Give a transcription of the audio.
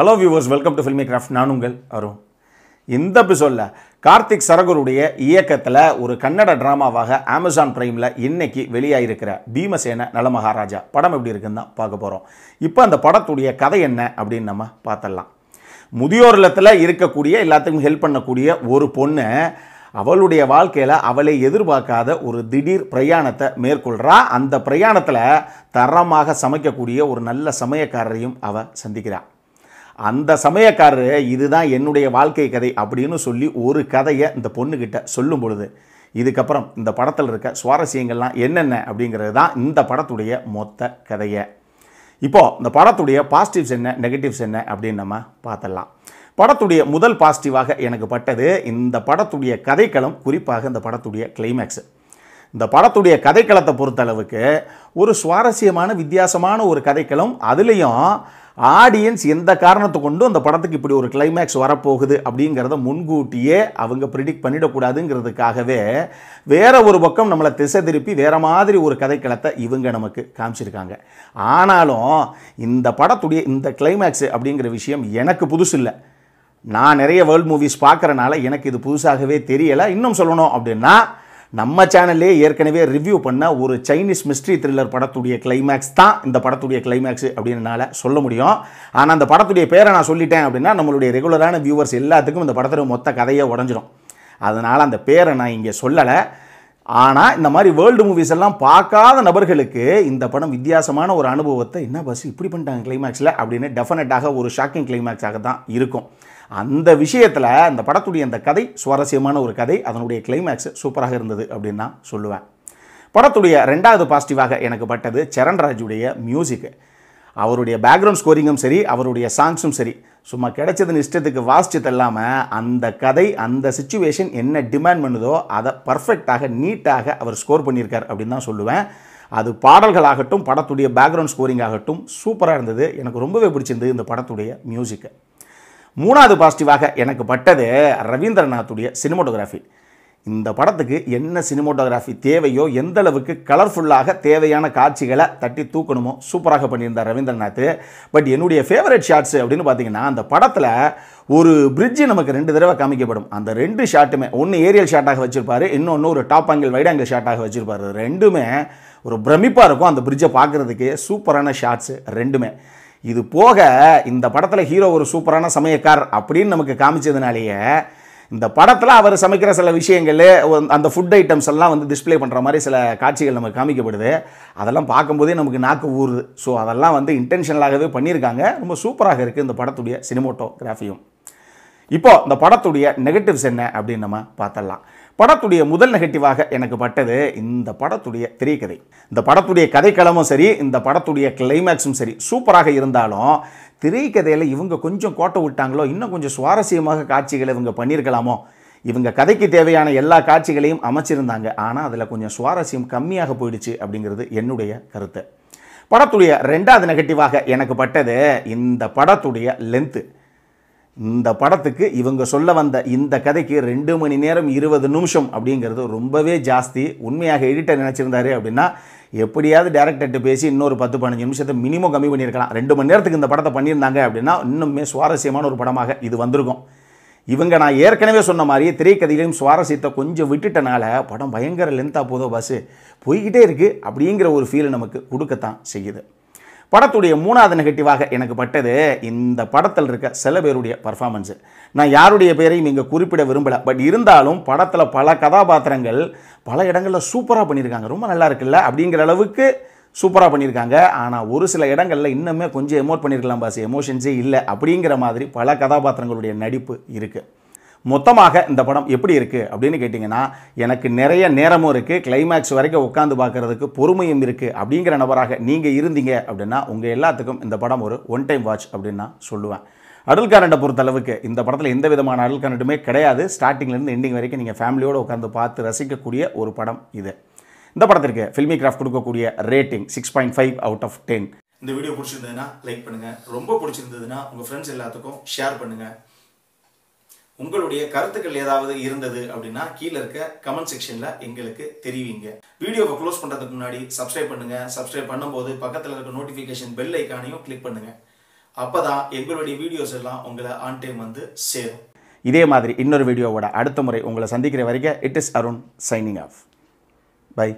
hello viewers welcome to filmy craft நான் உங்கள் அருண் இந்த எபிசோடில் கார்த்திக் சரகருடைய இயக்கத்தில் ஒரு கன்னட ட்ராமாவாக அமேசான் ப்ரைமில் இன்னைக்கு வெளியாகிருக்கிற பீமசேன நலமகாராஜா படம் எப்படி இருக்குன்னு தான் பார்க்க போகிறோம் இப்போ அந்த படத்துடைய கதை என்ன அப்படின்னு நம்ம பார்த்துடலாம் முதியோர் இல்லத்தில் இருக்கக்கூடிய எல்லாத்துக்கும் ஹெல்ப் பண்ணக்கூடிய ஒரு பொண்ணு அவளுடைய வாழ்க்கையில் அவளை எதிர்பார்க்காத ஒரு திடீர் பிரயாணத்தை மேற்கொள்கிறா அந்த பிரயாணத்தில் தரமாக சமைக்கக்கூடிய ஒரு நல்ல சமயக்காரரையும் அவள் சந்திக்கிறாள் அந்த சமயக்காரர் இதுதான் என்னுடைய வாழ்க்கை கதை அப்படின்னு சொல்லி ஒரு கதையை இந்த பொண்ணுக்கிட்ட சொல்லும் பொழுது இதுக்கப்புறம் இந்த படத்தில் இருக்க சுவாரஸ்யங்கள்லாம் என்னென்ன அப்படிங்கிறது தான் இந்த படத்துடைய மொத்த கதையை இப்போது இந்த படத்துடைய பாசிட்டிவ்ஸ் என்ன நெகட்டிவ்ஸ் என்ன அப்படின்னு நம்ம பார்த்துடலாம் படத்துடைய முதல் பாசிட்டிவாக எனக்கு பட்டது இந்த படத்துடைய கதைக்களம் குறிப்பாக இந்த படத்துடைய கிளைமேக்ஸ் இந்த படத்துடைய கதைக்களத்தை பொறுத்தளவுக்கு ஒரு சுவாரஸ்யமான வித்தியாசமான ஒரு கதைக்களம் அதுலேயும் ஆடியன்ஸ் எந்த காரணத்தை கொண்டும் அந்த படத்துக்கு இப்படி ஒரு கிளைமேக்ஸ் வரப்போகுது அப்படிங்கிறத முன்கூட்டியே அவங்க ப்ரிடிக்ட் பண்ணிடக்கூடாதுங்கிறதுக்காகவே வேற ஒரு பக்கம் நம்மளை திசை திருப்பி வேற மாதிரி ஒரு கதைக்களத்தை இவங்க நமக்கு காமிச்சிருக்காங்க ஆனாலும் இந்த படத்துடைய இந்த கிளைமேக்ஸ் அப்படிங்கிற விஷயம் எனக்கு புதுசு இல்லை நான் நிறைய வேர்ல்ட் மூவிஸ் பார்க்குறனால எனக்கு இது புதுசாகவே தெரியலை இன்னும் சொல்லணும் அப்படின்னா நம்ம சேனல்லே ஏற்கனவே ரிவ்யூ பண்ண ஒரு சைனீஸ் மிஸ்ட்ரி த்ரில்லர் படத்துடைய கிளைமேக்ஸ் தான் இந்த படத்துடைய கிளைமேக்ஸ் அப்படின்னால சொல்ல முடியும் ஆனால் அந்த படத்துடைய பேரை நான் சொல்லிட்டேன் அப்படின்னா நம்மளுடைய ரெகுலரான வியூவர்ஸ் எல்லாத்துக்கும் இந்த படத்தில் மொத்த கதையை உடஞ்சிடும் அதனால் அந்த பேரை நான் இங்கே சொல்லலை ஆனால் இந்த மாதிரி வேர்ல்டு மூவிஸ் எல்லாம் பார்க்காத நபர்களுக்கு இந்த படம் வித்தியாசமான ஒரு அனுபவத்தை என்ன பஸ் இப்படி பண்ணிட்டாங்க கிளைமேக்ஸில் அப்படின்னு டெஃபினட்டாக ஒரு ஷாக்கிங் கிளைமேக்ஸாக தான் இருக்கும் அந்த விஷயத்தில் அந்த படத்துடைய அந்த கதை சுவாரஸ்யமான ஒரு கதை அதனுடைய கிளைமேக்ஸ் சூப்பராக இருந்தது அப்படின்னு நான் சொல்லுவேன் படத்துடைய ரெண்டாவது பாசிட்டிவாக எனக்கு பட்டது சரண்ராஜுடைய மியூசிக்கு அவருடைய பேக்ரவுண்ட் ஸ்கோரிங்கும் சரி அவருடைய சாங்ஸும் சரி சும்மா கிடைச்சதுன்னு இஷ்டத்துக்கு வாசிச்சு தள்ளாமல் அந்த கதை அந்த சுச்சுவேஷன் என்ன டிமாண்ட் பண்ணுதோ அதை பர்ஃபெக்டாக நீட்டாக அவர் ஸ்கோர் பண்ணியிருக்கார் அப்படின்னு தான் சொல்லுவேன் அது பாடல்களாகட்டும் படத்துடைய பேக்ரவுண்ட் ஸ்கோரிங் ஆகட்டும் சூப்பராக இருந்தது எனக்கு ரொம்பவே பிடிச்சிருந்தது இந்த படத்துடைய மியூசிக்கு மூணாவது பாசிட்டிவாக எனக்கு பட்டது ரவீந்திரநாத்துடைய சினிமோட்டோகிராஃபி இந்த படத்துக்கு என்ன சினிமோட்டோகிராஃபி தேவையோ எந்த அளவுக்கு கலர்ஃபுல்லாக தேவையான காட்சிகளை தட்டி தூக்கணுமோ சூப்பராக பண்ணியிருந்தார் ரவீந்திரநாத் பட் என்னுடைய ஃபேவரட் ஷார்ட்ஸ் அப்படின்னு பார்த்தீங்கன்னா அந்த படத்தில் ஒரு பிரிட்ஜு நமக்கு ரெண்டு தடவை காமிக்கப்படும் அந்த ரெண்டு ஷாட்டுமே ஒன்று ஏரியல் ஷாட்டாக வச்சுருப்பாரு இன்னொன்று ஒரு டாப் ஆங்கிள் வைட் ஆங்கிள் ஷாட்டாக வச்சுருப்பாரு ரெண்டுமே ஒரு பிரமிப்பாக இருக்கும் அந்த பிரிட்ஜை பார்க்குறதுக்கு சூப்பரான ஷாட்ஸு ரெண்டுமே இது போக இந்த படத்தில் ஹீரோ ஒரு சூப்பரான சமயக்கார் அப்படின்னு நமக்கு காமிச்சதுனாலேயே இந்த படத்தில் அவர் சமைக்கிற சில விஷயங்கள் அந்த ஃபுட் ஐட்டம்ஸ் எல்லாம் வந்து டிஸ்பிளே பண்ணுற மாதிரி சில காட்சிகள் நமக்கு காமிக்கப்படுது அதெல்லாம் பார்க்கும்போதே நமக்கு நாக்கு ஊறுது ஸோ அதெல்லாம் வந்து இன்டென்ஷனலாகவே பண்ணியிருக்காங்க ரொம்ப சூப்பராக இருக்குது இந்த படத்துடைய சினிமோட்டோகிராஃபியும் இப்போது இந்த படத்துடைய நெகட்டிவ்ஸ் என்ன அப்படின்னு நம்ம பார்த்துடலாம் படத்துடைய முதல் நெகட்டிவாக எனக்கு பட்டது இந்த படத்துடைய திரைக்கதை இந்த படத்துடைய கதைக்களமும் சரி இந்த படத்துடைய கிளைமேக்ஸும் சரி சூப்பராக இருந்தாலும் திரைக்கதையில் இவங்க கொஞ்சம் கோட்டை விட்டாங்களோ இன்னும் கொஞ்சம் சுவாரஸ்யமாக காட்சிகளை இவங்க பண்ணியிருக்கலாமோ இவங்க கதைக்கு தேவையான எல்லா காட்சிகளையும் அமைச்சிருந்தாங்க ஆனால் அதில் கொஞ்சம் சுவாரஸ்யம் கம்மியாக போயிடுச்சு அப்படிங்கிறது என்னுடைய கருத்து படத்துடைய ரெண்டாவது நெகட்டிவாக எனக்கு பட்டது இந்த படத்துடைய லென்த்து இந்த படத்துக்கு இவங்க சொல்ல வந்த இந்த கதைக்கு ரெண்டு மணி நேரம் இருபது நிமிஷம் அப்படிங்கிறது ரொம்பவே ஜாஸ்தி உண்மையாக எடிட்டர் நினச்சிருந்தாரு அப்படின்னா எப்படியாவது டேரக்டர்கிட்ட பேசி இன்னொரு பத்து பதினஞ்சு நிமிஷத்தை மினிமம் கம்மி பண்ணியிருக்கலாம் ரெண்டு மணி நேரத்துக்கு இந்த படத்தை பண்ணியிருந்தாங்க அப்படின்னா இன்னுமே சுவாரஸ்யமான ஒரு படமாக இது வந்திருக்கும் இவங்க நான் ஏற்கனவே சொன்ன மாதிரி திரைக்கதையிலையும் சுவாரஸ்யத்தை கொஞ்சம் விட்டுட்டனால படம் பயங்கர லென்த்தாக போதோ பஸ்ஸு போய்கிட்டே இருக்குது அப்படிங்கிற ஒரு ஃபீல் நமக்கு கொடுக்கத்தான் செய்யுது படத்துடைய மூணாவது நெகட்டிவாக எனக்கு பட்டது இந்த படத்தில் இருக்க சில பேருடைய பர்ஃபாமன்ஸு நான் யாருடைய பேரையும் இங்கே குறிப்பிட விரும்பலை பட் இருந்தாலும் படத்தில் பல கதாபாத்திரங்கள் பல இடங்களில் சூப்பராக பண்ணியிருக்காங்க ரொம்ப நல்லா இருக்குல்ல அப்படிங்கிற அளவுக்கு சூப்பராக பண்ணியிருக்காங்க ஆனால் ஒரு சில இடங்களில் இன்னுமே கொஞ்சம் எமோட் பண்ணியிருக்கலாம் பாஸ் எமோஷன்ஸே இல்லை அப்படிங்கிற மாதிரி பல கதாபாத்திரங்களுடைய நடிப்பு இருக்குது மொத்தமாக இந்த படம் எப்படி இருக்குது அப்படின்னு கேட்டிங்கன்னா எனக்கு நிறைய நேரமும் இருக்குது கிளைமேக்ஸ் வரைக்கும் உட்காந்து பார்க்குறதுக்கு பொறுமையும் இருக்குது அப்படிங்கிற நபராக நீங்கள் இருந்தீங்க அப்படின்னா உங்கள் எல்லாத்துக்கும் இந்த படம் ஒரு ஒன் டைம் வாட்ச் அப்படின்னு நான் சொல்லுவேன் அடல் கரண்டை பொறுத்தளவுக்கு இந்த படத்தில் எந்த விதமான அடல் கரண்டுமே கிடையாது ஸ்டார்டிங்லேருந்து எண்டிங் வரைக்கும் நீங்கள் ஃபேமிலியோடு உட்காந்து பார்த்து ரசிக்கக்கூடிய ஒரு படம் இது இந்த படத்திற்கு ஃபில்மி கிராஃப்ட் கொடுக்கக்கூடிய rating six point five out of ten இந்த வீடியோ பிடிச்சிருந்ததுன்னா லைக் பண்ணுங்கள் ரொம்ப பிடிச்சிருந்ததுன்னா உங்கள் ஃப்ரெண்ட்ஸ் எல்லாத்துக்கும் ஷேர் பண்ணுங்கள் உங்களுடைய கருத்துக்கள் ஏதாவது இருந்தது அப்படின்னா கீழே இருக்க கமெண்ட் செக்ஷனில் எங்களுக்கு தெரிவிங்க வீடியோவை க்ளோஸ் பண்ணுறதுக்கு முன்னாடி சப்ஸ்கிரைப் பண்ணுங்கள் சப்ஸ்கிரைப் பண்ணும்போது பக்கத்தில் இருக்க நோட்டிஃபிகேஷன் பெல் ஐக்கானையும் கிளிக் பண்ணுங்கள் அப்போ தான் எங்களுடைய வீடியோஸ் எல்லாம் உங்களை ஆன் டைம் வந்து சேரும் இதே மாதிரி இன்னொரு வீடியோவோட அடுத்த முறை உங்களை சந்திக்கிற வரைக்கும் it is Arun signing off by